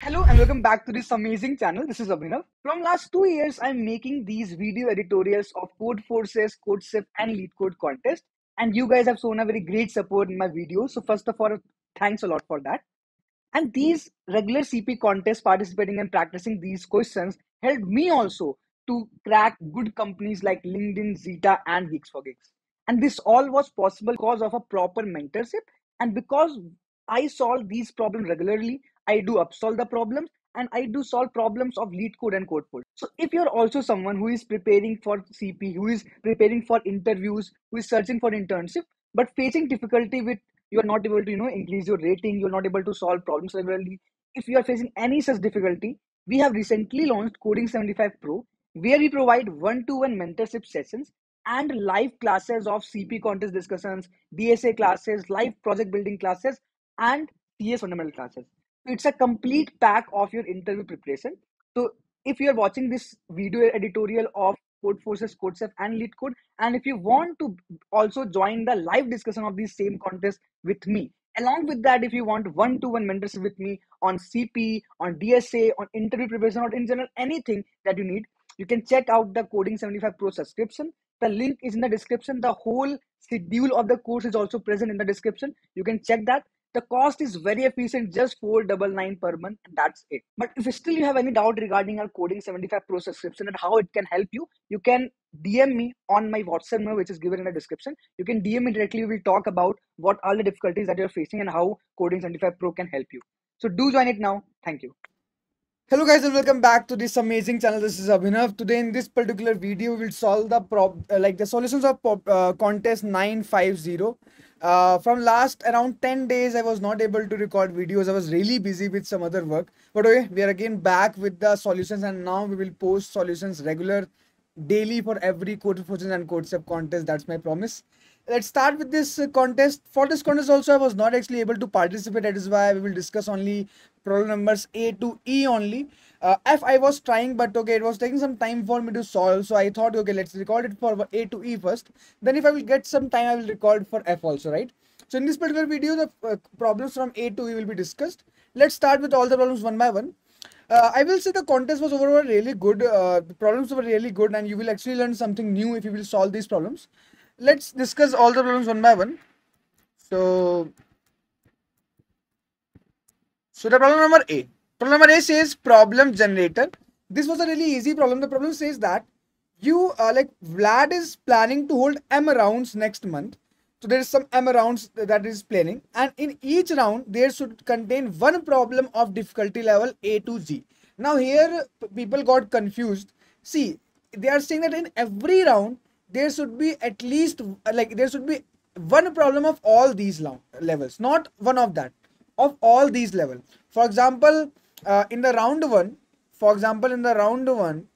Hello and welcome back to this amazing channel. This is Abhinav. From last two years, I'm making these video editorials of Code Forces, CodeSip and LeetCode contests, contest. And you guys have shown a very great support in my videos. So first of all, thanks a lot for that. And these regular CP contests participating and practicing these questions helped me also to crack good companies like LinkedIn, Zeta and Geeks for Gigs. And this all was possible because of a proper mentorship and because I solved these problems regularly. I do upsolve the problems and I do solve problems of lead code and code code. So if you're also someone who is preparing for CP, who is preparing for interviews, who is searching for internship, but facing difficulty with you are not able to you know increase your rating, you're not able to solve problems regularly. If you are facing any such difficulty, we have recently launched Coding 75 Pro, where we provide one-to-one mentorship sessions and live classes of CP contest discussions, DSA classes, live project building classes, and TS fundamental classes it's a complete pack of your interview preparation. So if you're watching this video editorial of Code Forces, and LeetCode, and if you want to also join the live discussion of these same contests with me, along with that, if you want one-to-one mentorship with me on CP, on DSA, on interview preparation, or in general anything that you need, you can check out the Coding 75 Pro subscription. The link is in the description. The whole schedule of the course is also present in the description. You can check that. The cost is very efficient, just 499 per month, and that's it. But if still you have any doubt regarding our Coding 75 Pro subscription and how it can help you, you can DM me on my WhatsApp number, which is given in the description. You can DM me directly. We'll talk about what are the difficulties that you're facing and how Coding 75 Pro can help you. So do join it now. Thank you. Hello guys and welcome back to this amazing channel. This is Abhinav. Today in this particular video, we'll solve the prob uh, like the solutions of uh, contest 950 uh, from last around 10 days, I was not able to record videos. I was really busy with some other work. But okay, we are again back with the solutions and now we will post solutions regular daily for every code fortunes and code sub contest. That's my promise. Let's start with this uh, contest. For this contest also, I was not actually able to participate. That is why we will discuss only problem numbers A to E only uh, F I was trying but okay it was taking some time for me to solve so I thought okay let's record it for A to E first then if I will get some time I will record for F also right so in this particular video the uh, problems from A to E will be discussed let's start with all the problems one by one uh, I will say the contest was overall really good uh, the problems were really good and you will actually learn something new if you will solve these problems let's discuss all the problems one by one so so the problem number A Problem array says problem generator. This was a really easy problem. The problem says that you uh, like Vlad is planning to hold M rounds next month. So there is some M rounds that is planning and in each round there should contain one problem of difficulty level A to Z. Now here people got confused. See, they are saying that in every round there should be at least uh, like there should be one problem of all these levels, not one of that, of all these levels. For example, uh, in the round one for example in the round one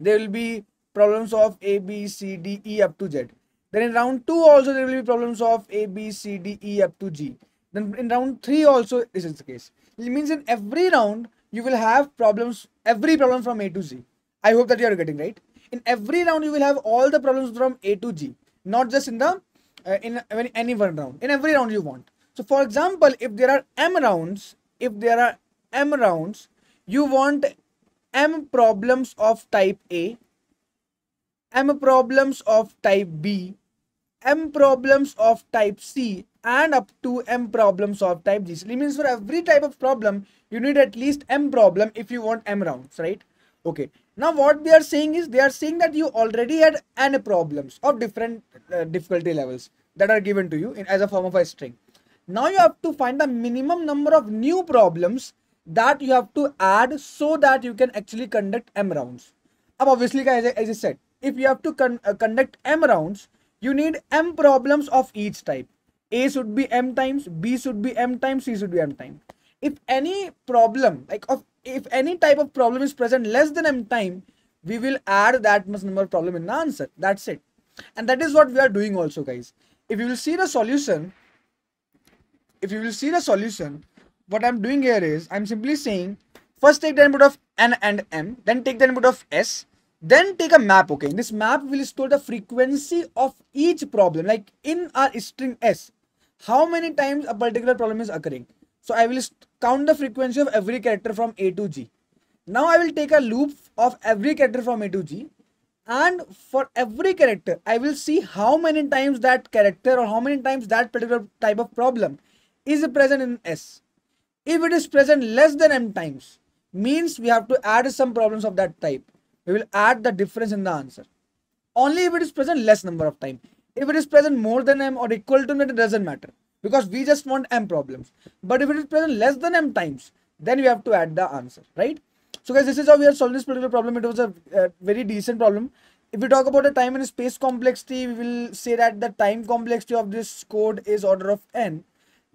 there will be problems of a b c d e up to z then in round 2 also there will be problems of a b c d e up to g then in round 3 also this is the case it means in every round you will have problems every problem from a to z i hope that you are getting right in every round you will have all the problems from a to g not just in the uh, in any one round in every round you want so for example if there are m rounds if there are m rounds, you want m problems of type A, m problems of type B, m problems of type C and up to m problems of type G. So it means for every type of problem, you need at least m problem if you want m rounds, right? Okay. Now what they are saying is they are saying that you already had n problems of different uh, difficulty levels that are given to you in, as a form of a string. Now you have to find the minimum number of new problems that you have to add so that you can actually conduct M rounds. Now, obviously, guys, as I said, if you have to con uh, conduct M rounds, you need M problems of each type. A should be M times, B should be M times, C should be M times. If any problem, like of if any type of problem is present less than M time, we will add that much number of problem in the answer. That's it. And that is what we are doing also, guys. If you will see the solution, if you will see the solution, what I'm doing here is I'm simply saying first take the input of n and m, then take the input of s, then take a map. Okay, this map will store the frequency of each problem, like in our string s, how many times a particular problem is occurring. So I will count the frequency of every character from A to G. Now I will take a loop of every character from A to G and for every character I will see how many times that character or how many times that particular type of problem is present in S. If it is present less than m times, means we have to add some problems of that type. We will add the difference in the answer. Only if it is present less number of time. If it is present more than m or equal to m, it doesn't matter. Because we just want m problems. But if it is present less than m times, then we have to add the answer, right? So guys, this is how we are solving this particular problem. It was a, a uh, very decent problem if we talk about the time and space complexity we will say that the time complexity of this code is order of n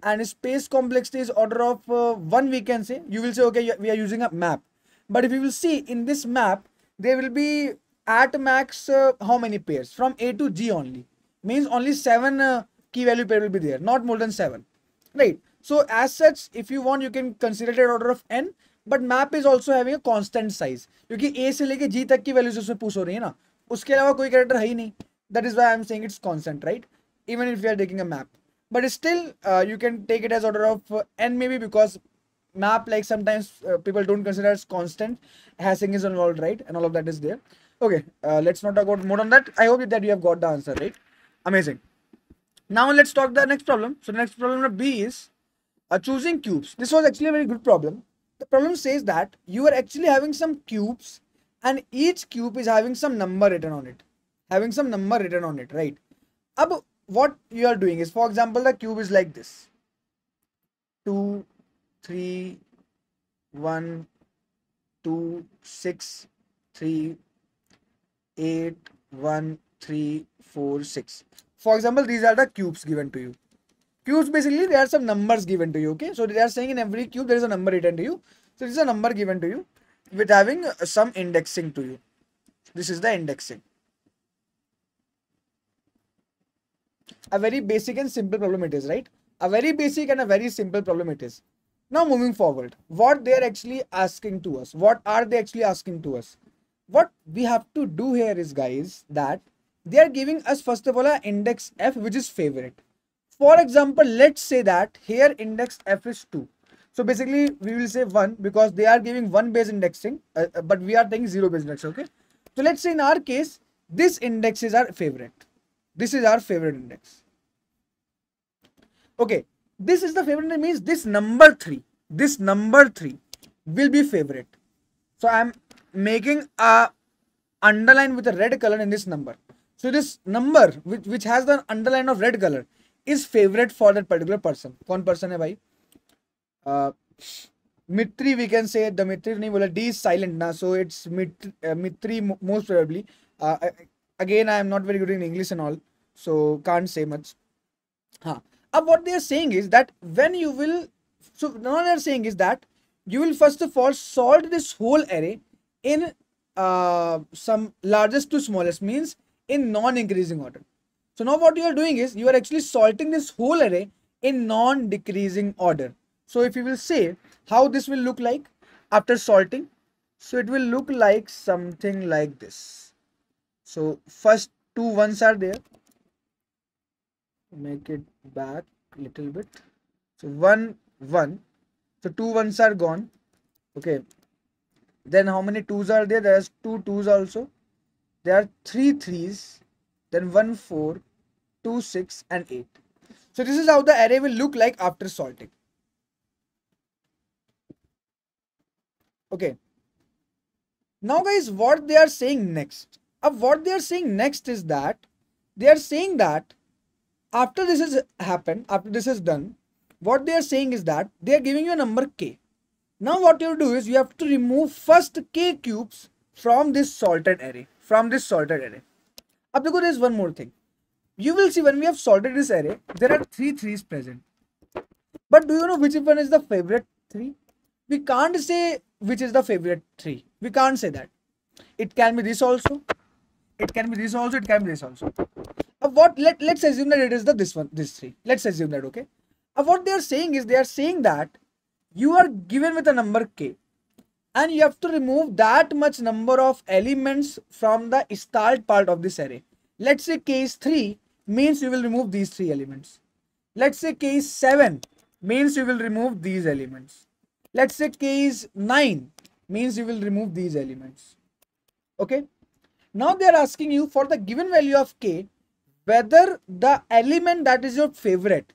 and space complexity is order of uh, 1 we can say you will say okay we are using a map but if you will see in this map there will be at max uh, how many pairs from a to g only means only 7 uh, key value pair will be there not more than 7 right so as such if you want you can consider it order of n but map is also having a constant size क्योंकि ए से लेके जी तक की values उसमें push हो रही है ना उसके अलावा कोई कैरेक्टर है ही नहीं that is why I am saying it's constant right even if you are taking a map but still uh, you can take it as order of uh, n maybe because map like sometimes uh, people don't consider as constant hashing is involved right and all of that is there okay uh, let's not talk about more on that i hope that you have got the answer right amazing now let's talk the next problem so the next problem number b is uh, choosing cubes this was actually a very good problem the problem says that you are actually having some cubes and each cube is having some number written on it having some number written on it right अब what you are doing is for example the cube is like this 2 3 1 2 6 3 8 1 3 4 6 for example these are the cubes given to you cubes basically there are some numbers given to you okay so they are saying in every cube there is a number written to you so this is a number given to you with having some indexing to you this is the indexing a very basic and simple problem it is, right? A very basic and a very simple problem it is. Now moving forward, what they are actually asking to us, what are they actually asking to us? What we have to do here is guys that they are giving us first of all an index f which is favorite. For example, let's say that here index f is 2. So basically we will say 1 because they are giving 1 base indexing uh, uh but we are taking 0 base index okay. So let's say in our case this index is our favorite this is our favorite index. Okay, this is the favorite index means this number 3. This number 3 will be favorite. So I am making a underline with a red color in this number. So this number which, which has the underline of red color is favorite for that particular person. one person है भाई? Uh, Mitri we can say the Mitri नहीं बोला D is silent now, so it's Mitri, uh, Mitri most probably. Uh, again I am not very good in English and all so can't say much huh. Uh, what they are saying is that when you will so now they are saying is that you will first of all sort this whole array in uh, some largest to smallest means in non-increasing order so now what you are doing is you are actually sorting this whole array in non-decreasing order so if you will say how this will look like after sorting so it will look like something like this so first two ones are there make it back a little bit so one one so two ones are gone okay then how many twos are there there's two twos also there are three threes then one four two six and eight so this is how the array will look like after sorting okay now guys what they are saying next uh, what they are saying next is that they are saying that after this is happened, after this is done, what they are saying is that they are giving you a number k. Now what you do is you have to remove first k cubes from this sorted array, from this salted array. Now look, there is one more thing. You will see when we have sorted this array, there are three threes present. But do you know which one is the favorite three? We can't say which is the favorite three. We can't say that. It can be this also. It can be this also. It can be this also. Now what let let's assume that it is the this one this three. Let's assume that okay. Now what they are saying is they are saying that you are given with a number k and you have to remove that much number of elements from the start part of this array. Let's say k is 3 means you will remove these three elements. Let's say k is 7 means you will remove these elements. Let's say k is 9 means you will remove these elements. Okay. Now they are asking you for the given value of k whether the element that is your favorite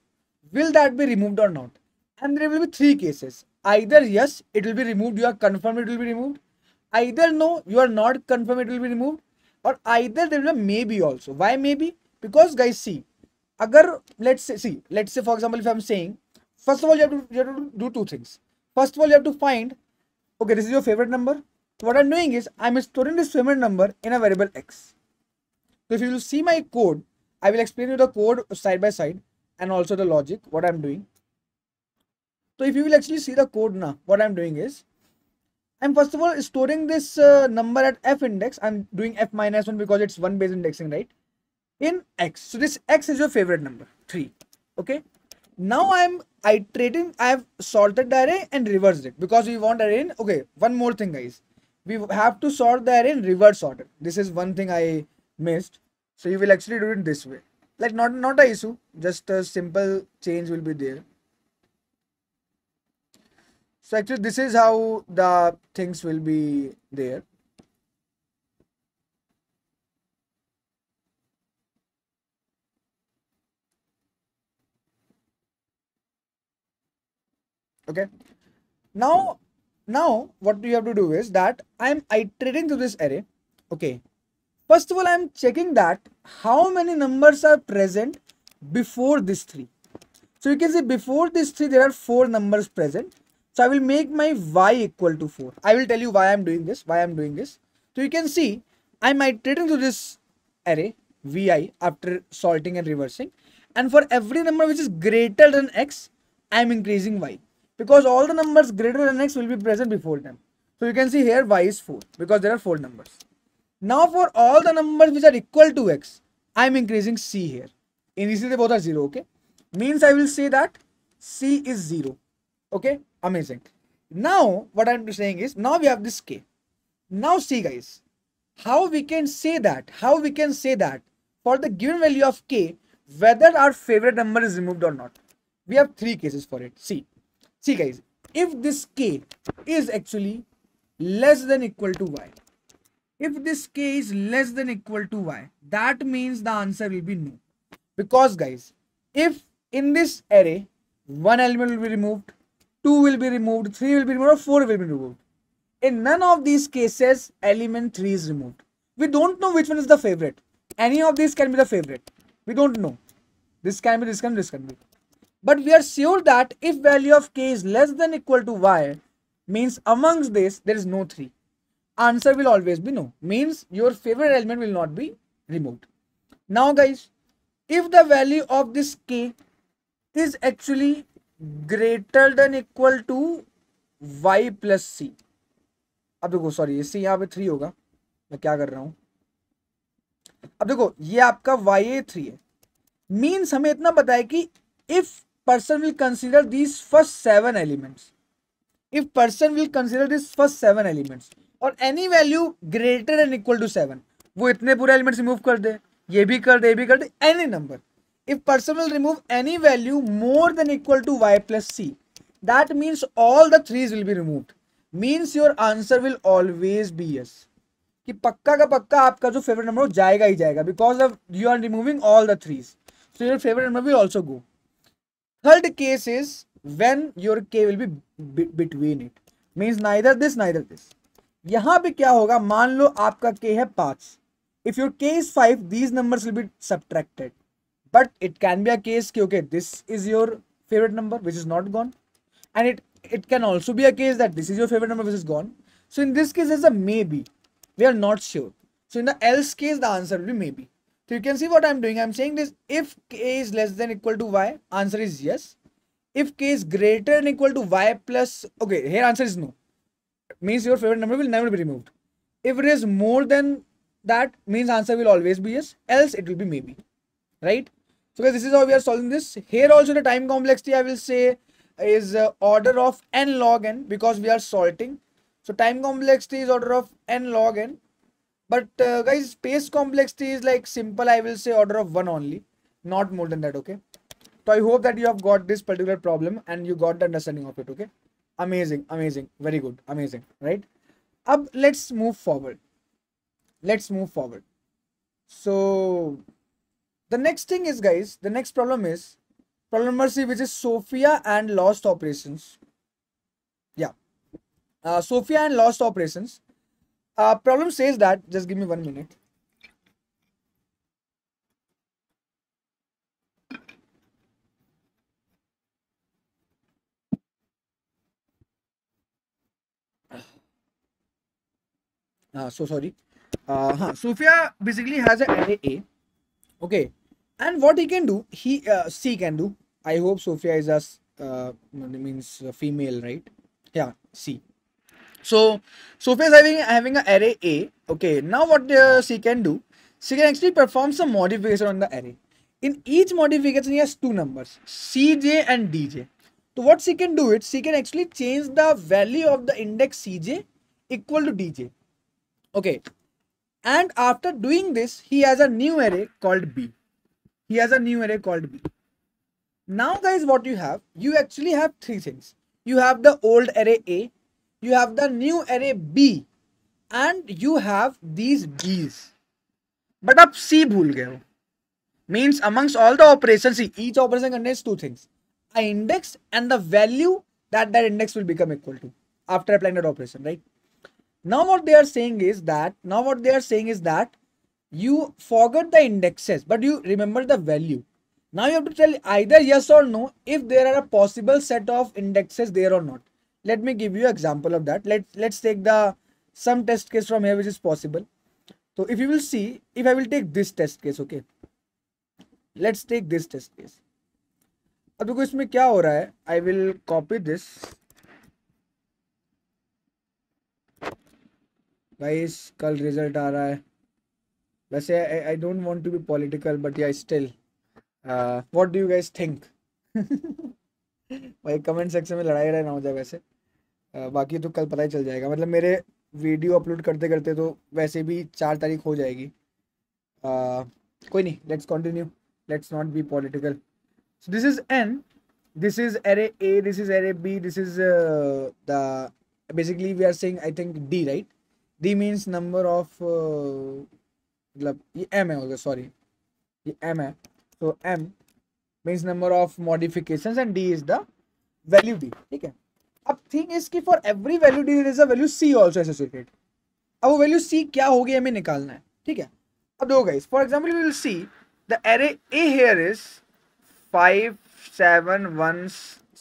will that be removed or not and there will be three cases either yes it will be removed you are confirmed it will be removed either no you are not confirmed it will be removed or either there will be maybe also why maybe because guys see agar let's say see let's say for example if i'm saying first of all you have to you have to do two things first of all you have to find okay this is your favorite number so what i'm doing is i'm storing this favorite number in a variable x so if you see my code I will explain you the code side by side and also the logic, what I'm doing. So if you will actually see the code now, what I'm doing is, I'm first of all storing this uh, number at f index. I'm doing f minus 1 because it's 1 base indexing, right? In x. So this x is your favorite number, 3. Okay. Now I'm iterating, I've sorted the array and reversed it because we want array in, okay, one more thing guys. We have to sort the array in reverse order. This is one thing I missed so you will actually do it this way. Like not, not a issue, just a simple change will be there. So actually this is how the things will be there. Okay. Now, now what you have to do is that I am iterating through this array. Okay. First of all, I am checking that how many numbers are present before this 3. So you can see before this 3 there are 4 numbers present. So I will make my y equal to 4. I will tell you why I am doing this, why I am doing this. So you can see I am iterating through this array vi after sorting and reversing. And for every number which is greater than x, I am increasing y. Because all the numbers greater than x will be present before them. So you can see here y is 4 because there are 4 numbers. Now for all the numbers which are equal to x, I am increasing c here. Initially they both are 0, okay? Means I will say that c is 0, okay? Amazing. Now what I am saying is, now we have this k. Now see guys, how we can say that, how we can say that for the given value of k, whether our favorite number is removed or not. We have three cases for it. See, see guys, if this k is actually less than equal to y, if this k is less than equal to y that means the answer will be no because guys if in this array one element will be removed two will be removed three will be removed four will be removed in none of these cases element 3 is removed we don't know which one is the favorite any of these can be the favorite we don't know this can be this can be this can be but we are sure that if value of k is less than equal to y means amongst this there is no 3 answer will always be no means your favorite element will not be removed now guys if the value of this k is actually greater than equal to y plus c अब देखो sorry C यहाँ पे three होगा मैं क्या कर रहा हूँ अब देखो ये आपका वाई ए थ्री है मीन्स हमें इतना पता है कि if person will consider this first seven elements if person will consider this first seven elements और any value greater and equal to seven वो इतने पूरे एलिमेंट रिमूव कर दे ये भी कर दे ये भी कर दे any number if person will remove any value more than equal to y plus c that means all the threes will be remove means your answer will always be yes कि पक्का का पक्का आपका जो फेवरेट नंबर हो जाएगा ही जाएगा because of you are removing all the threes so your favourite number will also go third case is when your k will be between it means neither this neither this यहां पर क्या होगा मान लो आपका के है पांच if your case five these number subtracted but it can be a case क्योंकि this is your favourite number which is not gone and it it can also be a case that this is your favourite number which is gone so in this case is a maybe we are not sure so in the else case the answer will be maybe so you can see what i'm doing i'm saying this if k is less than equal to y answer is yes if k is greater than equal to y plus okay here answer is no means your favorite number will never be removed. If it is more than that, means answer will always be yes, else it will be maybe. Right? So guys, this is how we are solving this. Here also the time complexity I will say is uh, order of n log n because we are sorting. So time complexity is order of n log n. But uh, guys, space complexity is like simple I will say order of 1 only. Not more than that, okay? So I hope that you have got this particular problem and you got the understanding of it, okay? amazing amazing very good amazing right up let's move forward let's move forward so the next thing is guys the next problem is problem number c which is sophia and lost operations yeah uh, sophia and lost operations uh, problem says that just give me one minute Uh, so sorry uh, huh. Sufia basically has an array A okay and what he can do he uh, C can do I hope Sofia is as uh, means female right yeah C so Sofia is having having an array A okay now what uh, C can do she can actually perform some modification on the array in each modification he has two numbers cj and dj so what she can do it she can actually change the value of the index cj equal to dj okay and after doing this he has a new array called b he has a new array called b now guys what you have you actually have three things you have the old array a you have the new array b and you have these d's but आप c भूल गए means amongst all the operations see each operation contains two things an index and the value that that index will become equal to after applying that operation right now what they are saying is that, now what they are saying is that you forget the indexes, but you remember the value. Now you have to tell either yes or no if there are a possible set of indexes there or not. Let me give you an example of that. Let, let's take the some test case from here which is possible. So if you will see, if I will take this test case, okay. Let's take this test case. अब देखो इसमें क्या हो रहा है I will copy this guys कल result आ रहा है वैसे I don't want to be political but yeah still what do you guys think भाई कमेंट सेक्शन में लड़ाई लड़ाई ना हो जाए वैसे uh, बाकी तो कल पता ही चल जाएगा मतलब मेरे वीडियो अपलोड करते करते तो वैसे भी चार तारीख हो जाएगी uh, कोई नहीं let's continue let's not be political this is an this is is a this is is array B this is the basically we are saying I think D right D means number of मतलब ये M है होगा sorry ये M है तो M means number of modification and D is the value D ठीक है अब थिंग इज की for every value D is a value C also associated अब वो वैल्यू सी क्या होगी हमें निकालना है ठीक है अब दो guys for example you will see the array A here is five seven one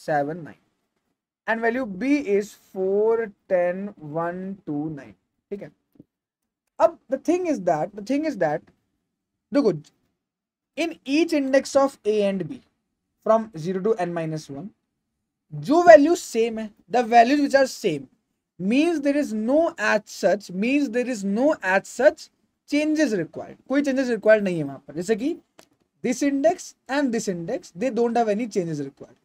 seven nine and value B is four ten one two nine ठीक है अब the thing is that the thing is that देखो in each index of A and B from zero to N minus one जो value same है the values which are same means there is no H such means there is no H such changes required कोई changes required नहीं है वहां पर जैसे कि this index and this index they don't have any changes required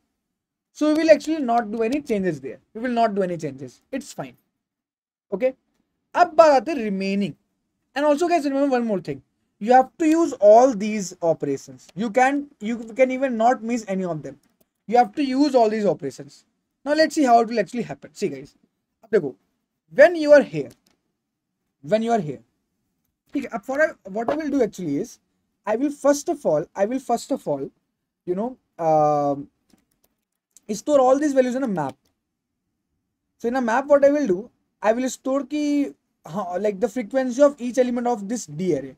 so we will actually not do any changes there we will not do any changes it's fine okay Ab the remaining. And also guys remember one more thing. You have to use all these operations. You can you can even not miss any of them. You have to use all these operations. Now let's see how it will actually happen. See guys. when you are here when you are here okay. for what I will do actually is I will first of all I will first of all you know um, store all these values in a map so in a map what I will do I will store key like the frequency of each element of this D array.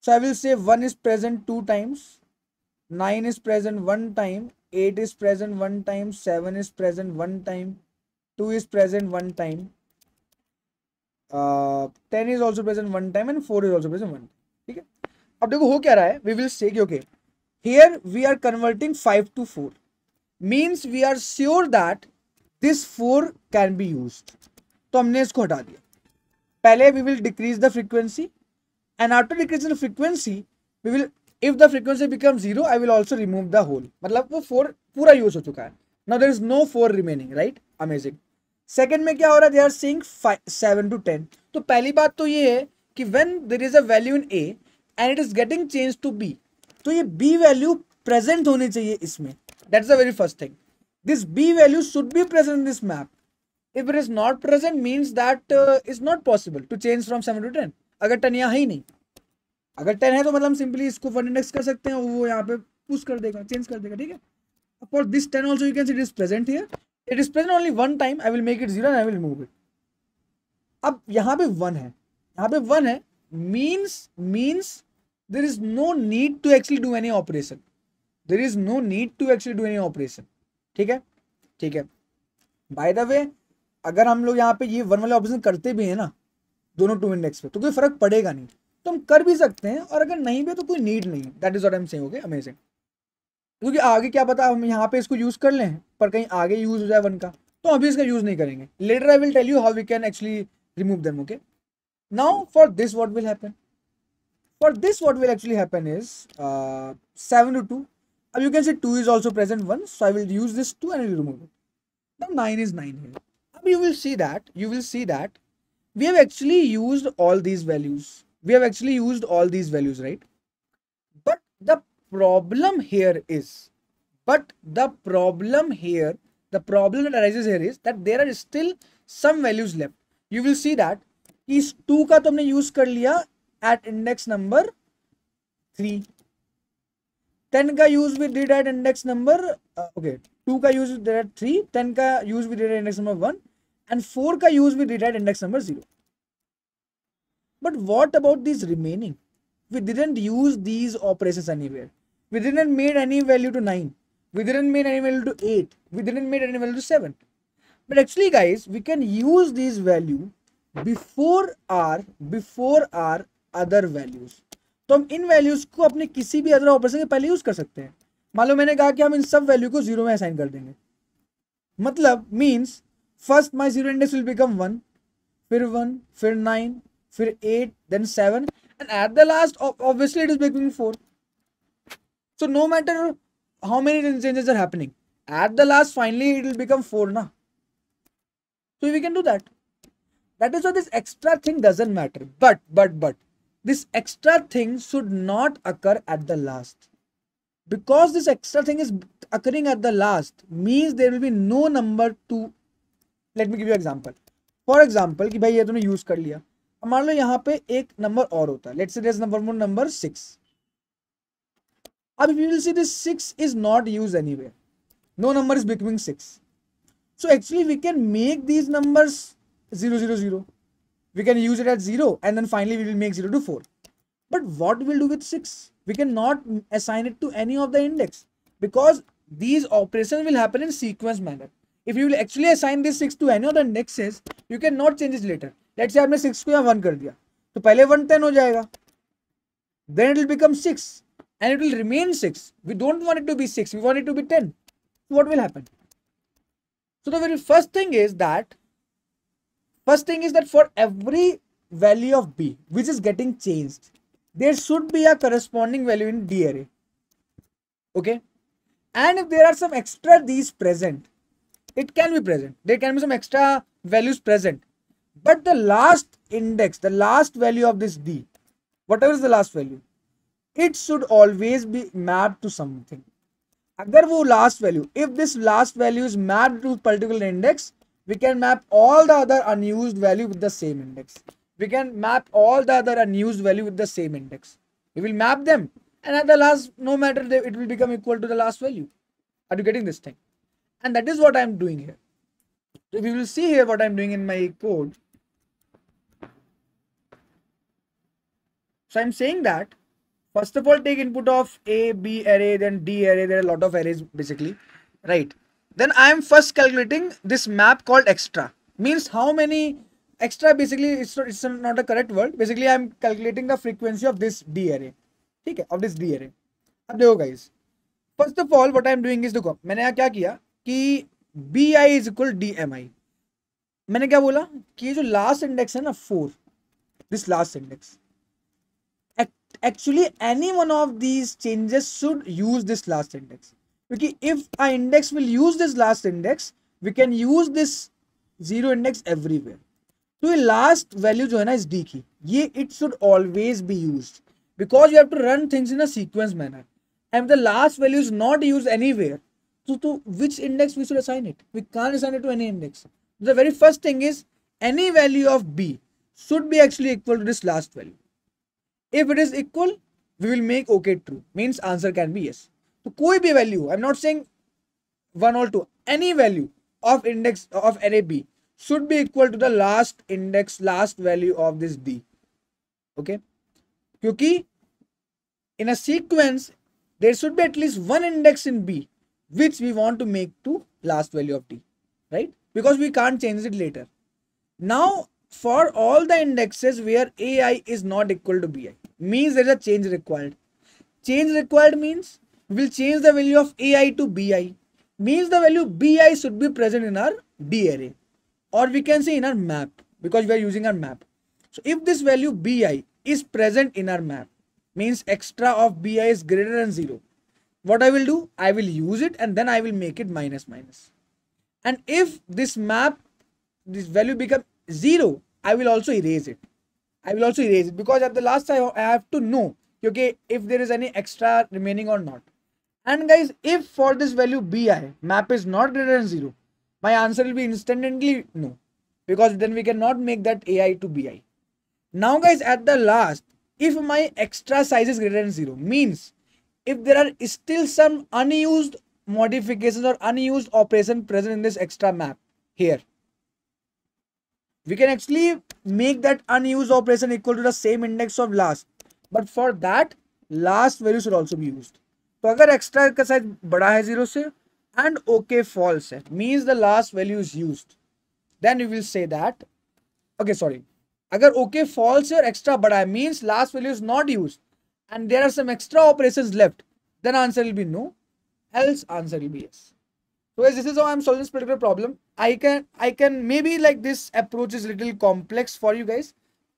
So I will say 1 is present 2 times, 9 is present 1 time, 8 is present 1 time, 7 is present 1 time, 2 is present 1 time, uh, 10 is also present 1 time and 4 is also present 1 time. ठीक है अब देखो हो क्या रहा है we will say okay here we are converting 5 to 4 means we are sure that this 4 can be used तो हमने इसको हटा दिया पहले we will decrease the frequency and after decrease the frequency we will if the frequency become zero I will also remove the whole मतलब वो four पूरा use हो चुका है now there is no four remaining right amazing second में क्या हो रहा है they are seeing seven to ten तो पहली बात तो ये है कि when there is a value in A and it is getting change to B तो ये बी वैल्यू प्रेजेंट होनी चाहिए इसमें that is a very first thing this B value should be present in this map if it is not present means that is not possible to change from seven to ten अगर ten यहाँ ही नहीं अगर ten है तो मतलब simply इसको one index कर सकते हैं वो यहाँ पे पुश कर देगा चेंज कर देगा ठीक है for this ten also you can see it is present here it is present only one time I will make it zero I will move it अब यहाँ पे वन है यहाँ पे वन है means means there is no need to actually do any operation there is no need to actually do any operation ठीक है ठीक है बाय द वे अगर हम लोग यहाँ पे ये वन वाला ऑप्शन करते भी हैं ना दोनों टू इंडेक्स पे तो कोई फर्क पड़ेगा नहीं तो हम कर भी सकते हैं और अगर नहीं भी तो कोई नीड नहीं है that is I am saying okay amazing क्योंकि आगे क्या पता हम यहाँ पे इसको यूज़ कर लें पर कहीं आगे यूज़ हो जाए वन का तो अभी इसका यूज़ नहीं करेंगे later I will tell you how we can actually remove them okay now for this what will happen for this what will actually happen is seven to to 2 uh, you can say 2 is also present 1 so i will use this 2 and i will remove it now you will see that you will see that we have actually used all these values we have actually used all these values right but the problem here is but the problem here the problem that arises here is that there are still some values left you will see that is 2 ka tumne use kar liya at index number 3 10 ka use we did at index number uh, okay 2 का use at three. Ten ka use use did at index number one. and 4 का use we did at index number 0 but what about this remaining we didn't use these operators anywhere we didn't made any value to 9 we didn't made any value to 8 we didn't made any value to 7 but actually guys we can use these value before our before our other values तो हम इन values को अपने किसी भी other operation के पहले use कर सकते हैं मान लो मैंने कहा कि हम इन सब वैल्यू को जीरो में असाइन कर देंगे मतलब means First, my zero index will become one, fir one, fir nine, fir eight, then seven, and at the last obviously it is becoming 4 so no matter how many changes are happening at the last finally it will become 4 na so we can do that that is why this extra thing doesn't matter but but but this extra thing should not occur at the last because this extra thing is occurring at the last means there will be no number to let me give you an example. For example, भाई I तुमने used कर लिया अब मान लो यहाँ पे एक number और number. है let say this number more number six. अब you will see this six is not use any no number is becoming 6 so actually we can make these numbers 0 0 0 we can use it at 0 and then finally we will make 0 to 4 but what we'll do with 6 we cannot assign it to any of the index because these operations will happen in sequence manner if you will actually assign this six to any other nexus, you can not change it later. Let's say I have को six one कर दिया तो पहले one ten then it will become 6 and it will remain 6 we don't want it to be 6 we want it to be 10 what will happen so the very first thing is that first thing is that for every value of b which is getting changed there should be a corresponding value in d array okay and if there are some extra these present it can be present. There can be some extra values present. But the last index, the last value of this D, whatever is the last value, it should always be mapped to something. अगर वो last value, if this last value is mapped to particular index, we can map all the other unused value with the same index. We can map all the other unused value with the same index. We will map them and at the last, no matter, they, it will become equal to the last value. Are you getting this thing? and that is what I'm doing here. So if you will see here what I'm doing in my code. So I'm saying that first of all take input of A, B array, then D array, there are a lot of arrays basically, right? Then I am first calculating this map called extra. Means how many extra basically it's not, it's not a correct word. Basically I'm calculating the frequency of this D array. Okay, of this d array. Now अब देखो guys first of all what I am doing is देखो कि B I is equal D M I मैंने क्या बोला कि ये जो लास्ट इंडेक्स है ना for this last index actually any one of these changes should use this last index क्योंकि if I index will use this last index we can use this zero index everywhere तो ये last value जो है ना इस D की ये it should always be use because you have to run things in a sequence manner and the last value is not use anywhere to, to which index we should assign it. We can't assign it to any index. The very first thing is any value of b should be actually equal to this last value. If it is equal, we will make OK true. Means answer can be yes. So koi bhi value, I'm not saying 1 or 2, any value of index of array b should be equal to the last index, last value of this d. Okay. Because in a sequence, there should be at least one index in b which we want to make to last value of t, right? Because we can't change it later. Now, for all the indexes where ai is not equal to bi, means there is a change required. Change required means we'll change the value of ai to bi, means the value bi should be present in our d array or we can say in our map because we are using our map. So if this value bi is present in our map means extra of bi is greater than 0 what I will do, I will use it and then I will make it minus minus. And if this map, this value become 0, I will also erase it. I will also erase it because at the last time I have to know, okay, if there is any extra remaining or not. And guys, if for this value bi, map is not greater than 0, my answer will be instantly no. Because then we cannot make that ai to bi. Now guys, at the last, if my extra size is greater than 0, means if there are still some unused modifications or unused operation present in this extra map here we can actually make that unused operation equal to the same index of last but for that last value should also be used So, अगर extra का size बड़ा है zero से and okay false है means the last value is used then you will say that OK sorry अगर okay, false or extra extra बड़ा means last value is not used and there are some extra operations left, then answer will be no, else answer will be yes. So as this is how I'm solving this particular problem, I can, I can maybe like this approach is little complex for you guys.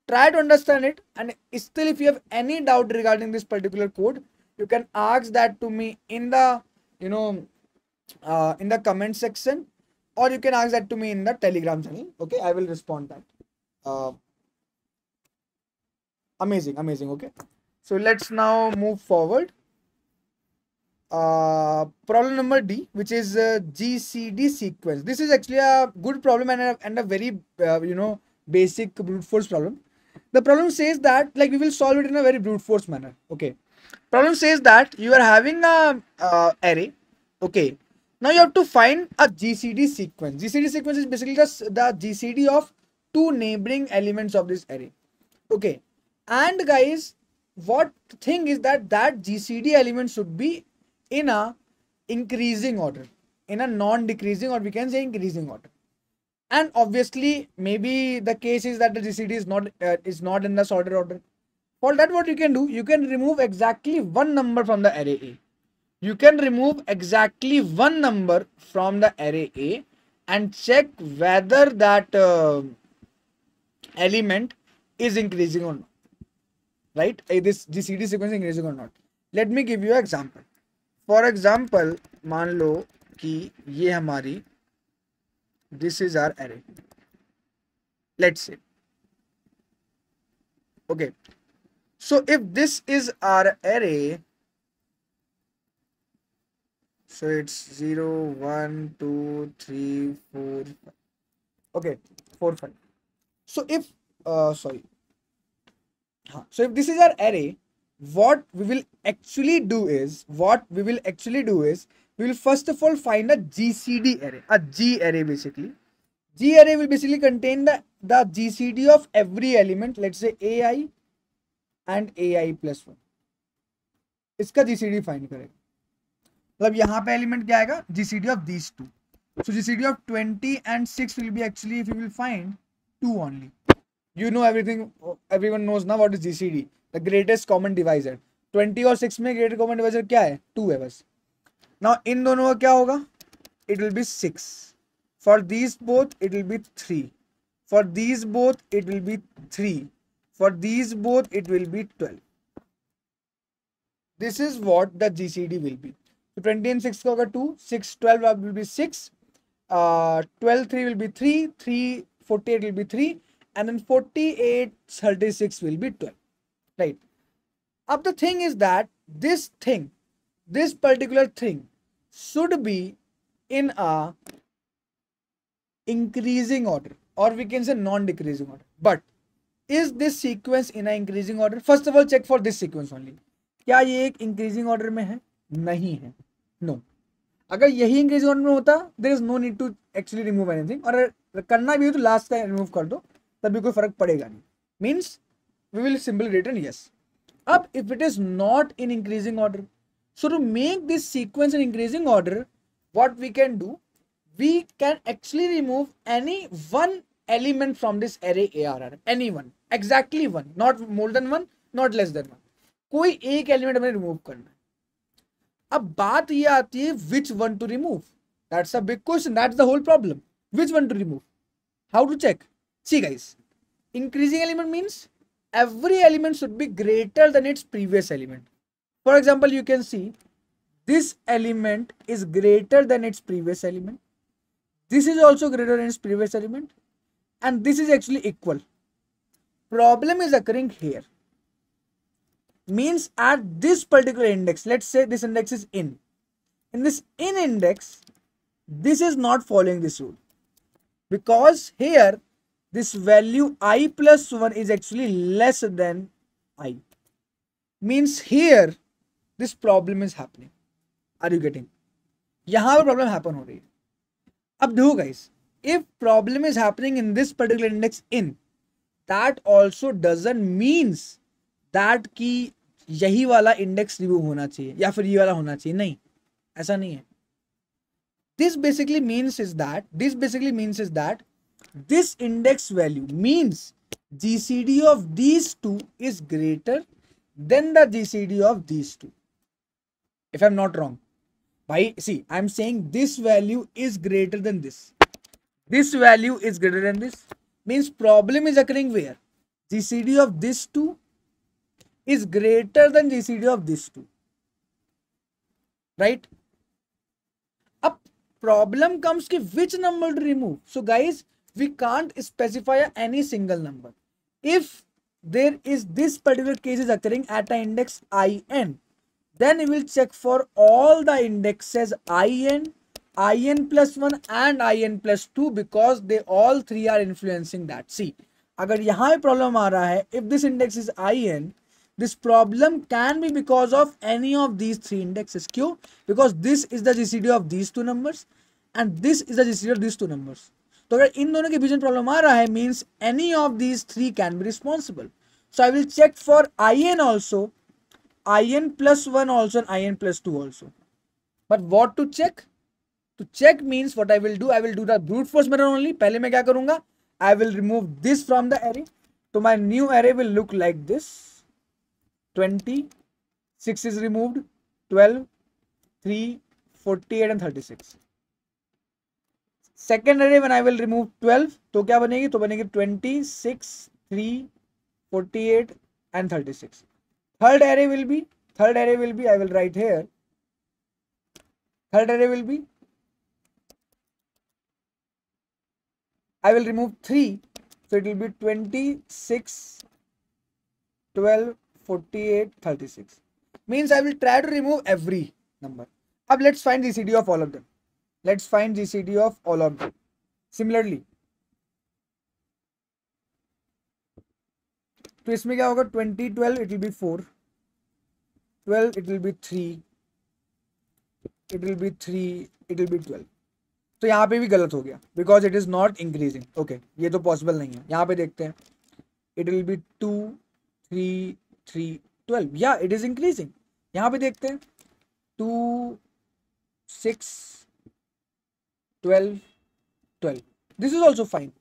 Try to understand it and still if you have any doubt regarding this particular code, you can ask that to me in the, you know, uh, in the comment section or you can ask that to me in the telegram channel. Okay, I will respond that. Uh, amazing, amazing. Okay. So let's now move forward. Uh, problem number D, which is uh, GCD sequence. This is actually a good problem and a, and a very, uh, you know, basic brute force problem. The problem says that, like, we will solve it in a very brute force manner. Okay. Problem says that you are having a uh, array. Okay. Now you have to find a GCD sequence. GCD sequence is basically just the GCD of two neighboring elements of this array. Okay. And guys, what thing is that that GCD element should be in a increasing order, in a non-decreasing or we can say increasing order. And obviously, maybe the case is that the GCD is not uh, is not in the sorted order. For that, what you can do, you can remove exactly one number from the array A. You can remove exactly one number from the array A and check whether that uh, element is increasing or not right? This the GCD sequencing is or not. Let me give you an example. For example, maan lo ki ye hamari this is our array. Let's say. Okay. So if this is our array, so it's 0, 1, 2, 3, 4, Okay, 4, 5. So if, uh, sorry, so if this is our array what we will actually do is what we will actually do is we will first of all find a gcd array a g array basically g array will basically contain the the gcd of every element let's say ai and ai one. One GCD find find करेगा मतलब यहाँ element element क्या GCD of these two. So GCD of twenty and six will be actually actually if you will find to you know everything everyone knows now what is gcd the greatest common divisor 20 और 6 में greater common divisor क्या है two है बस now in दोनों का क्या होगा it will be six for these both it will be three for these both it will be three for these both it will be twelve this is what the G C D will be तो twenty and six का होगा two six twelve will be six twelve three will be three three forty eight will be three and then 48 36 will be 12 right Up the thing is that this thing this particular thing should be in a increasing order or we can say non-decreasing order but is this sequence in a increasing order first of all check for this sequence only क्या ये एक increasing order में है नहीं है no no. अगर यही increasing order में होता there is no need to actually remove anything और करना भी हो तो लास्ट का रिमूव कर दो तभी कोई फर्क पड़ेगा नहीं means we will simple return yes अब if it is not in increasing order so to make this sequence in increasing order, what we can do, we can actually remove any one element from this array ARR, any one, exactly one, not more than one, not less than one. कोई एक element हमें remove करना है अब बात ये आती है which one to remove that's a big question that's the whole problem which one to remove how to check See guys, increasing element means every element should be greater than its previous element. For example, you can see this element is greater than its previous element. This is also greater than its previous element. And this is actually equal. Problem is occurring here. Means at this particular index, let's say this index is in. In this in index, this is not following this rule. Because here this value i plus 1 is actually less than i means here this problem is happening are you getting yahan par problem happen ho rahi hai ab do guys if problem is happening in this particular index in that also doesn't means that ki यही वाला index review होना चाहिए या फिर ये वाला होना चाहिए नहीं ऐसा नहीं है this basically means is that this basically means is that this index value means GCD of these two is greater than the GCD of these two. If I'm not wrong. By, see, I'm saying this value is greater than this. This value is greater than this. Means problem is occurring where? GCD of this two is greater than GCD of this two. Right? Up problem comes ki which number to remove. So guys, we can't specify any single number. If there is this particular case is occurring at an index in, then we will check for all the indexes i n, i n plus plus 1 and in plus 2 because they all three are influencing that. See, if this index is i n, this problem can be because of any of these three indexes. Q because this is the GCD of these two numbers, and this is the GCD of these two numbers. तो अगर इन दोनों के बीच में problem आ रहा है means any of these three can be responsible so I will check for I N also I N plus one also I N plus two also but what to check to check means what I will do I will do the brute force matter only पहले मैं क्या करूंगा I will remove this from the array तो my new array will look like this twenty six is remove twelve three forty eight and thirty six second array one I will remove twelve तो क्या बनेगी तो बनेगी twenty six three forty eight and thirty six third array will be third array will be I will write here third array will be I will remove 3 so it will be 26 12 48 36 means I will try to remove every number now let's find the CD of all of them Let's find GCD of all of them. Similarly, तो इसमें क्या होगा twenty twelve it will be four twelve it will be three it will be three it will be twelve तो यहाँ पे भी गलत हो गया because it is not increasing okay ये तो पॉसिबल नहीं है यहाँ पे देखते हैं it will be two three three twelve या इट इज इंक्रीजिंग यहाँ पे देखते हैं two six 12 12 this is also fine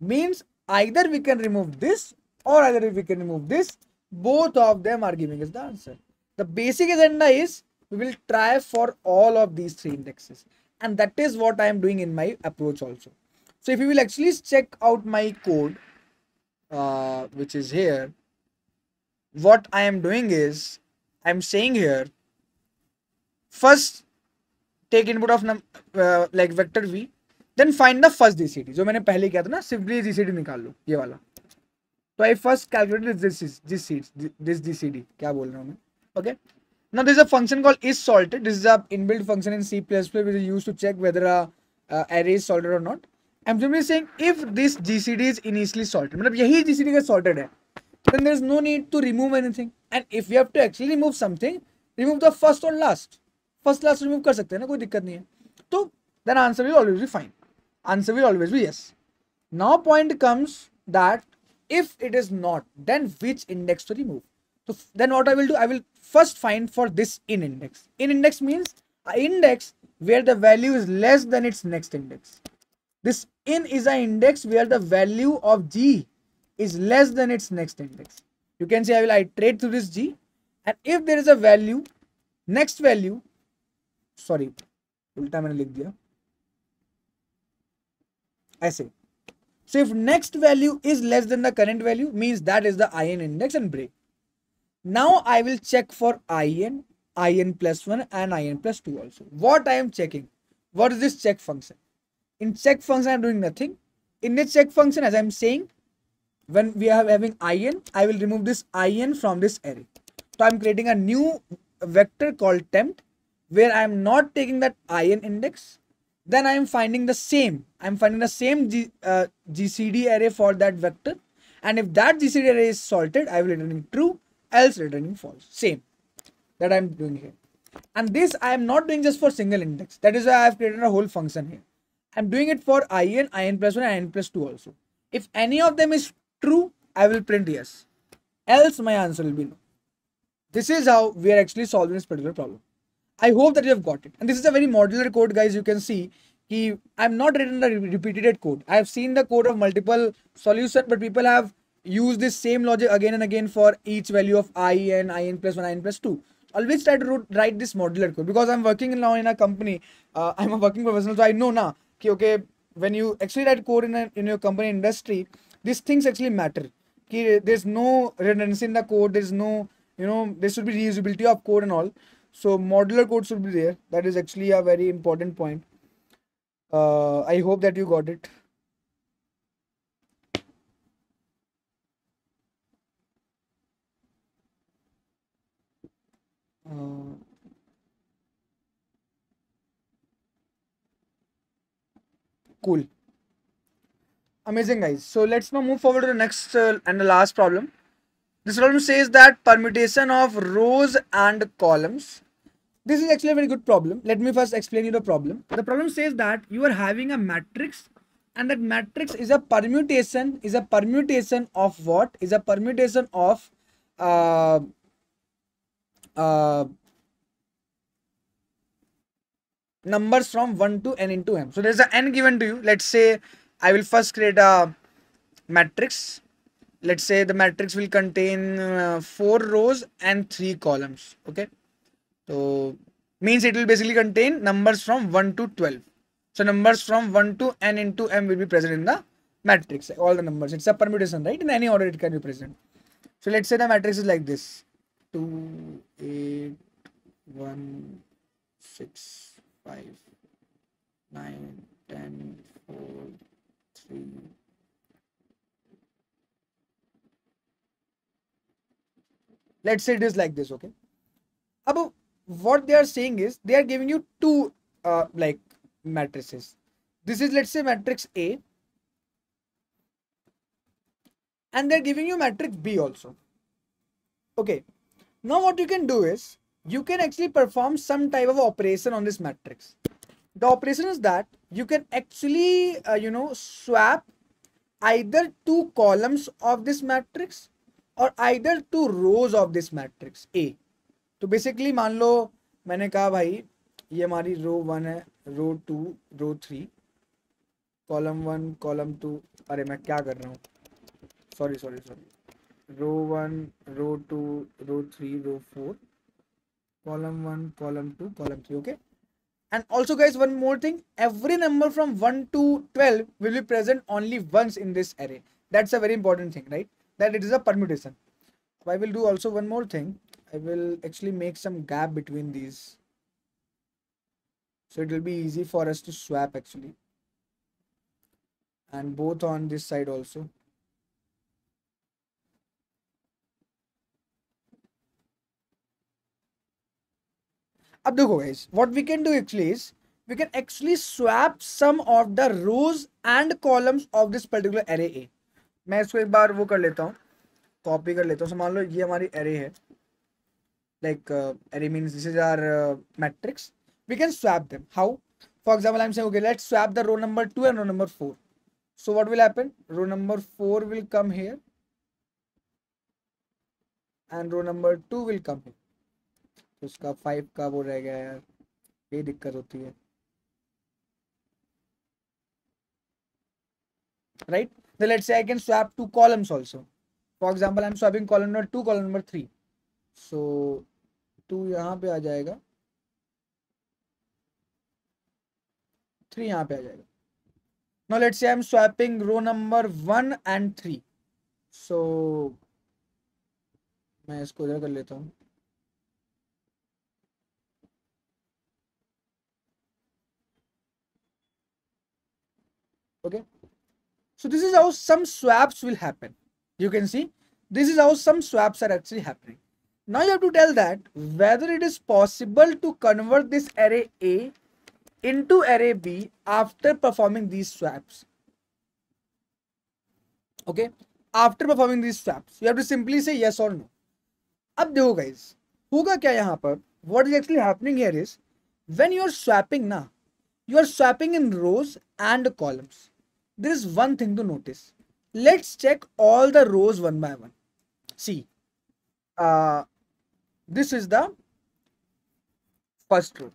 means either we can remove this or either we can remove this both of them are giving us the answer the basic agenda is we will try for all of these three indexes and that is what i am doing in my approach also so if you will actually check out my code uh, which is here what i am doing is i'm saying here first take input of like vector we then find the first GCD जो मैंने पहले किया था ना simply D निकाल लो ये वाला तो I first calculate this GCD क्या बोल रहे okay now this a function call is sorted this is a inbuilt function in C plus plus use to check whether array is sorted और not I am saying if this GCD is initially sorted मतलब यही GCD का sorted है then there is no need to remove anything and if you have to actually remove something remove the first और last first class remove कर सकते हैं ना कोई दिक्कत नहीं है तो then answer will always be fine answer will always be yes now point comes that if it is not then which index to remove so then what i will do i will first find for this in index in index means an index where the value is less than its next index this in is an index where the value of g is less than its next index you can see i will iterate through this g and if there is a value next value sorry उल्टा मैंने लिख दिया ऐसे सिर्फ next value is less than the current value means that is the I N index and break now I will check for I N I N plus one and I N plus two also what I am checking what is this check function in check function I doing nothing in this check function as I am saying when we have having I N I will remove this I N from this array तो I am creating a new vector called temp where I am not taking that i n index, then I am finding the same. I am finding the same G, uh, GCD array for that vector. And if that GCD array is sorted, I will returning true, else returning false. Same that I am doing here. And this I am not doing just for single index. That is why I have created a whole function here. I am doing it for in, in plus 1, in plus 2 also. If any of them is true, I will print yes. Else my answer will be no. This is how we are actually solving this particular problem. I hope that you have got it. And this is a very modular code, guys. You can see he, I'm not written the repeated code. I have seen the code of multiple solution, but people have used this same logic again and again for each value of i and i n plus 1, i n plus 2. Always try to write this modular code because I'm working now in a company. Uh, I'm a working professional, so I know now. Okay, okay, when you actually write code in, a, in your company industry, these things actually matter. Okay, there's no redundancy in the code. There's no, you know, there should be reusability of code and all. So modular code should be there. That is actually a very important point. Uh, I hope that you got it. Uh, cool amazing guys so let's now move forward to the next uh, and the last problem this problem says that permutation of rows and columns this is actually a very good problem. Let me first explain you the problem. The problem says that you are having a matrix and that matrix is a permutation, is a permutation of what? Is a permutation of uh, uh, numbers from 1 to n into m. So there's an n given to you. Let's say I will first create a matrix. Let's say the matrix will contain uh, 4 rows and 3 columns. Okay. So means it will basically contain numbers from 1 to 12. So numbers from 1 to n into m will be present in the matrix. All the numbers. It's a permutation, right? In any order it can be present. So let's say the matrix is like this. 2, 8, 1, 6, 5, 9, 10, 4, 3, let's say it is like this okay Now what they are saying is they are giving you two uh, like matrices. This is let's say matrix A and they're giving you matrix B also. Okay. Now what you can do is you can actually perform some type of operation on this matrix. The operation is that you can actually uh, you know swap either two columns of this matrix or either two rows of this matrix A. तो basically मान लो मैंने कहा भाई ये हमारी row one है row two row three column one column two अरे मैं क्या कर रहा हूँ sorry sorry sorry row one row two row three row four column one column two column three okay and also guys one more thing every number from 1 to 12 will be present only once in this array that's a very important thing right that it is a permutation so i will do also one more thing I will actually make some gap between these. So it will be easy for us to swap actually. And both on this side also. अब देखो guys what we can do actually is we can actually swap some of the rows and columns of this particular array A. मैं इसको एक बार वो कर लेता हूँ copy कर लेता हूँ मान लो ये हमारी एरे है like uh, array means this is our uh, matrix we can swap them how for example i'm saying okay let's swap the row number 2 and row number 4 so what will happen row number 4 will come here and row number 2 will come here so uska 5 ka wo reh gaya यार ye dikkat hoti hai right then let's say i can swap two columns also for example i'm swapping column number 2 column number 3 so so, two यहाँ पे आ जाएगा three यहाँ पे आ जाएगा no let see I am swapping row number one and three so मैं इसको इधर कर लेता हूँ okay so this is how some swaps will happen you can see this is how some swaps are actually happening Now you have to tell that whether it is possible to convert this array A into array B after performing these swaps. Okay, after performing these swaps, you have to simply say yes or no. अब देखो guys, What is actually happening here is when you are swapping now, you are swapping in rows and columns. There is one thing to notice. Let's check all the rows one by one. See, uh, this is the first root.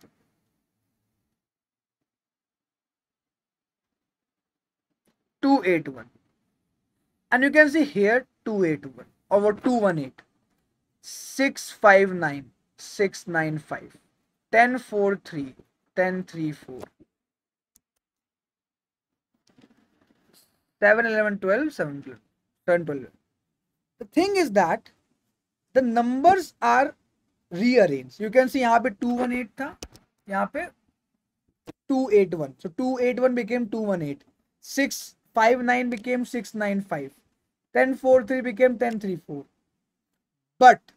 Two eight one, and you can see here two eight one over two one eight, six five nine, six nine five, ten four three, ten three four. the thing is that the numbers are rearrange you can see यहाँ पे two one eight था यहाँ पे two eight one so two eight one became two one eight six five nine became six nine five ten four three became ten three four but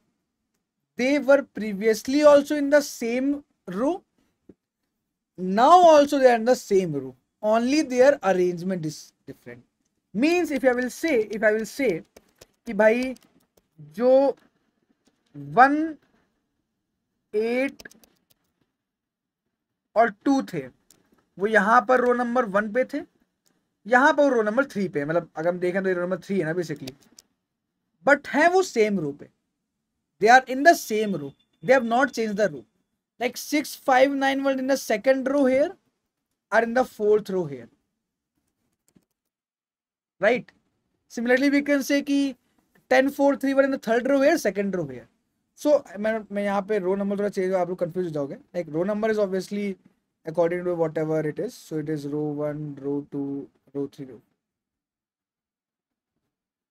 they were previously also in the same row now also they are in the same row only they are arrangement is different means if I will say if I will say भाई जो one eight और to थे वो यहां पर रो number one पे थे यहां पर रो नंबर थ्री पे मतलब अगर हम देखें तो रो नंबर थ्री है ना बेसिकली बट है वो सेम रो पे they are in the same row they have not change the row like six five nine one in the second row here are in the fourth row here right similarly we can say ten four three one in the third row here second row here so मैं मैं यहाँ पे रो number थोड़ा change आप लोग confuse हो जाओगे like row number is obviously according to whatever it is so it is row one row two row three row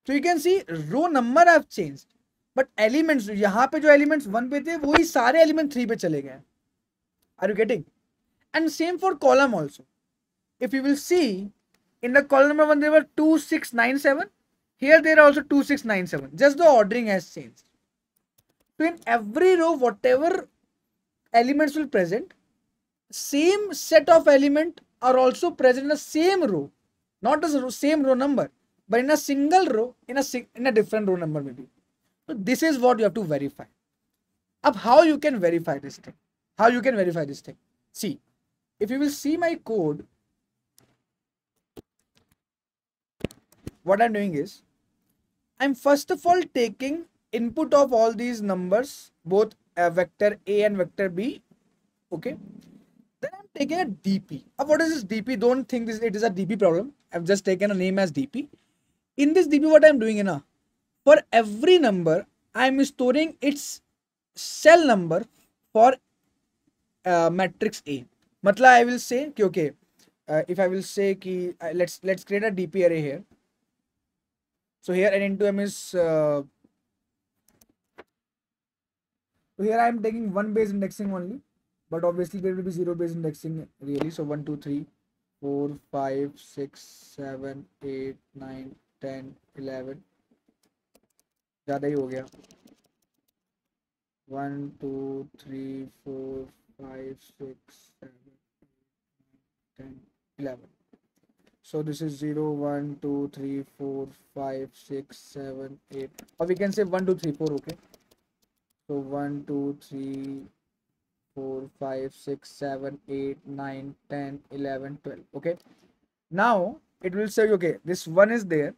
तो you can see row number have change but elements यहाँ पे जो elements one पे थे वही सारे element three पे चले गए are you getting and same for column also if you will see in the column number in the column number 1 there were 2697 also two six nine seven just the ordering has change So in every row, whatever elements will present, same set of elements are also present in the same row, not as a same row number, but in a single row, in a in a different row number maybe. So this is what you have to verify. Up how you can verify this thing? How you can verify this thing? See, if you will see my code, what I'm doing is, I'm first of all taking input of all these numbers both uh, vector a and vector b okay then i'm taking a dp uh, what is this dp don't think this it is a dp problem i've just taken a name as dp in this dp what i'm doing you for every number i'm storing its cell number for uh, matrix a मतलब will say, okay. Uh, if I will say, will uh, let's let's create a DP array here. So here n into m is so here I am taking one base indexing only, but obviously there will be zero base indexing really. So 1, 2, 3, 4, 5, 6, 7, 8, 9, 10, 11. ज़्यादा ही हो गया one so this is 0 1 2 3 4 5 6 7 8 or we can say 1 2 3 4 okay तो one two three four five six seven eight nine ten eleven twelve okay now it will say okay this one is there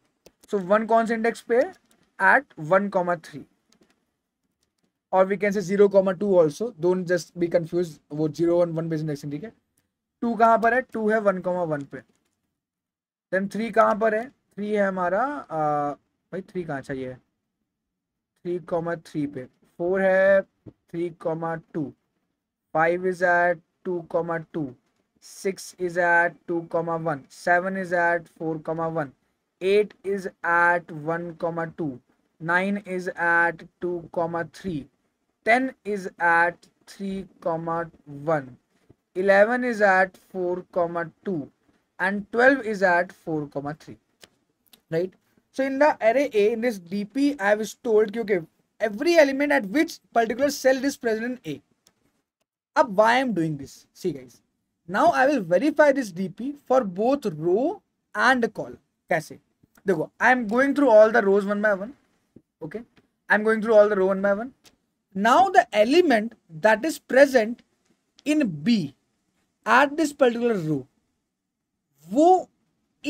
so one कौन से index पे at one comma three और we can say zero comma two also don't just be confuse वो zero one one पे index ठीक है two कहाँ पर है टू है वन कॉमा वन पे देन थ्री कहाँ पर है थ्री है हमारा आ, uh, भाई थ्री कहाँ चाहिए थ्री कॉमा थ्री पे फोर है three comma two five is at two comma two six is at two comma one seven is at four comma one eight is at one comma two nine is at two comma three ten is at three comma one eleven is at four comma two and twelve is at four comma three right so in the array A in this DP I was told क्योंकि every element at which particular cell is present in A. Up why I am doing this. See guys. Now I will verify this DP for both row and column. कैसे देखो I am going through all the rows one by one okay I am going through all the row one by one now the element that is present in b at this particular row वो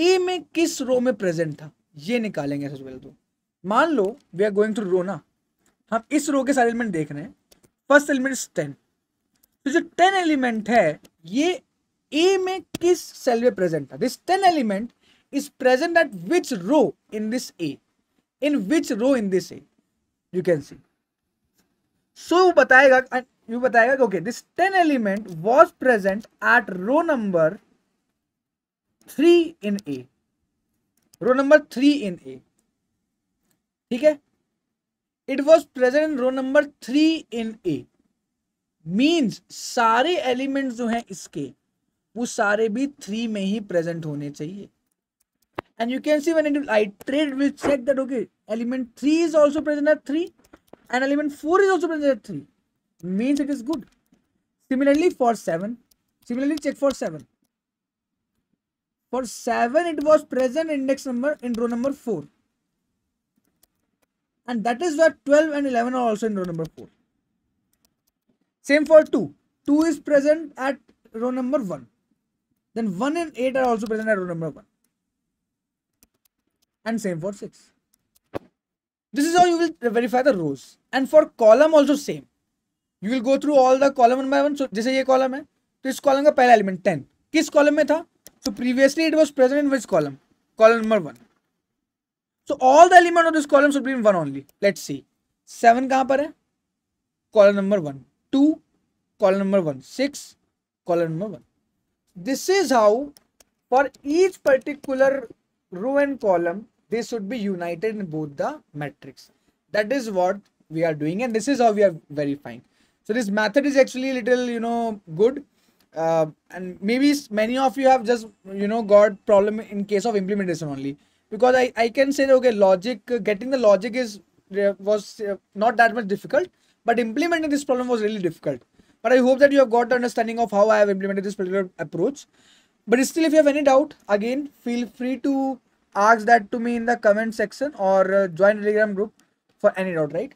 a में किस रो में present था ये निकालेंगे सबसे पहले तो मान लो we are going through row ना हम इस रो के सारे एलिमेंट देख रहे हैं फर्स्ट एलिमेंट टेन तो जो टेन एलिमेंट है ये ए में किस सेल में प्रेजेंट है this ten element is present at which row in this A in which row in this A you can see so वो बताएगा यू बताएगा okay this ten element was present at row number three in A row number three in A ठीक है it was present row number three in A means सारे element जो है इसके वो सारे भी थ्री में ही प्रेजेंट होने चाहिए and you can see when iterate will check that okay element three is also present at three and element four is also present at three means it is good similarly for seven similarly check for seven for seven it was present index number in row number four and that is where 12 and 11 are also in row number 4. Same for 2. 2 is present at row number 1. Then 1 and 8 are also present at row number 1. And same for 6. This is how you will verify the rows. And for column also same. You will go through all the column number one. So, जैसे ये a है तो इस column का पहला element ten. किस column में था So previously it was present in which column? Column number one. So all the element of this column should be one only. Let's see, seven पर है Column number one, two, column number one, six, column number one. this is how for each particular row and column they should be united in both the matrix that is what we are doing and this is how we are verifying so this method is actually little you know good uh, and maybe many of you have just you know got problem in case of implementation only because I, I can say okay logic uh, getting the logic is uh, was uh, not that much difficult but implementing this problem was really difficult but i hope that you have got the understanding of how i have implemented this particular approach but still if you have any doubt again feel free to ask that to me in the comment section or join the telegram group for any doubt right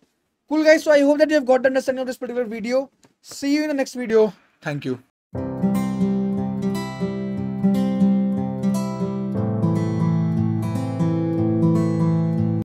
cool guys so i hope that you have got the understanding of this particular video see you in the next video thank you